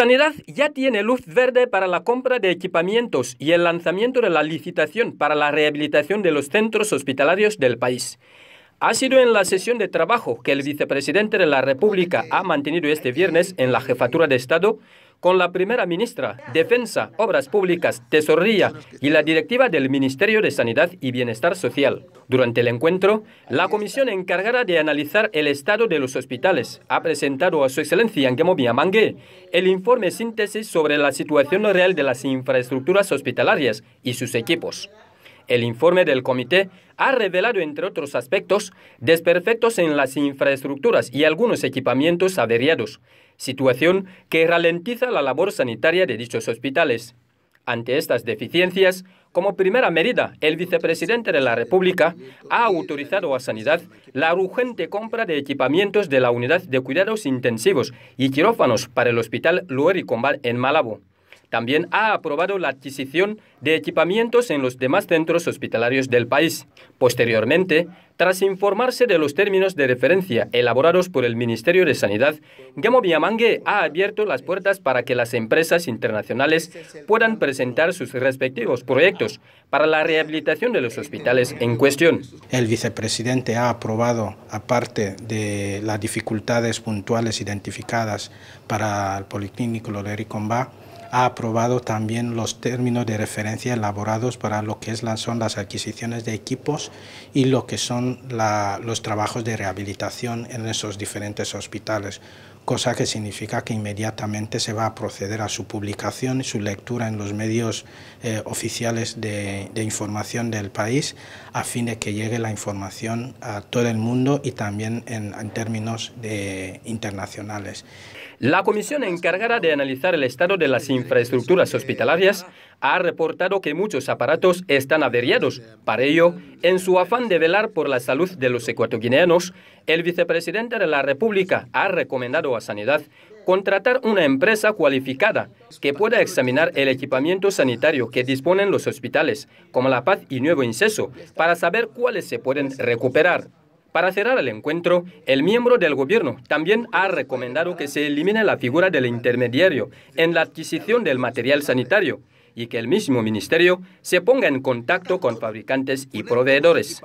Sanidad ya tiene luz verde para la compra de equipamientos y el lanzamiento de la licitación para la rehabilitación de los centros hospitalarios del país. Ha sido en la sesión de trabajo que el vicepresidente de la República ha mantenido este viernes en la Jefatura de Estado con la primera ministra, Defensa, Obras Públicas, Tesorería y la directiva del Ministerio de Sanidad y Bienestar Social. Durante el encuentro, la comisión encargada de analizar el estado de los hospitales ha presentado a su excelencia movía Biamangue el informe síntesis sobre la situación real de las infraestructuras hospitalarias y sus equipos. El informe del comité ha revelado, entre otros aspectos, desperfectos en las infraestructuras y algunos equipamientos averiados, situación que ralentiza la labor sanitaria de dichos hospitales. Ante estas deficiencias, como primera medida, el vicepresidente de la República ha autorizado a Sanidad la urgente compra de equipamientos de la Unidad de Cuidados Intensivos y Quirófanos para el Hospital Luer y en Malabo. También ha aprobado la adquisición de equipamientos en los demás centros hospitalarios del país. Posteriormente, tras informarse de los términos de referencia elaborados por el Ministerio de Sanidad, Gamo Biamangue ha abierto las puertas para que las empresas internacionales puedan presentar sus respectivos proyectos para la rehabilitación de los hospitales en cuestión. El vicepresidente ha aprobado, aparte de las dificultades puntuales identificadas para el Policlínico Combá, ha aprobado también los términos de referencia elaborados para lo que son las adquisiciones de equipos y lo que son los trabajos de rehabilitación en esos diferentes hospitales cosa que significa que inmediatamente se va a proceder a su publicación y su lectura en los medios eh, oficiales de, información del país, a fin de que llegue la información a todo el mundo y también en, términos de, internacionales. La comisión encargada de analizar el estado de las infraestructuras hospitalarias ha reportado que muchos aparatos están averiados. Para ello, en su afán de velar por la salud de los ecuatoguineanos, el vicepresidente de la República ha recomendado a sanidad, contratar una empresa cualificada que pueda examinar el equipamiento sanitario que disponen los hospitales, como La Paz y Nuevo Inceso, para saber cuáles se pueden recuperar. Para cerrar el encuentro, el miembro del gobierno también ha recomendado que se elimine la figura del intermediario en la adquisición del material sanitario y que el mismo ministerio se ponga en contacto con fabricantes y proveedores.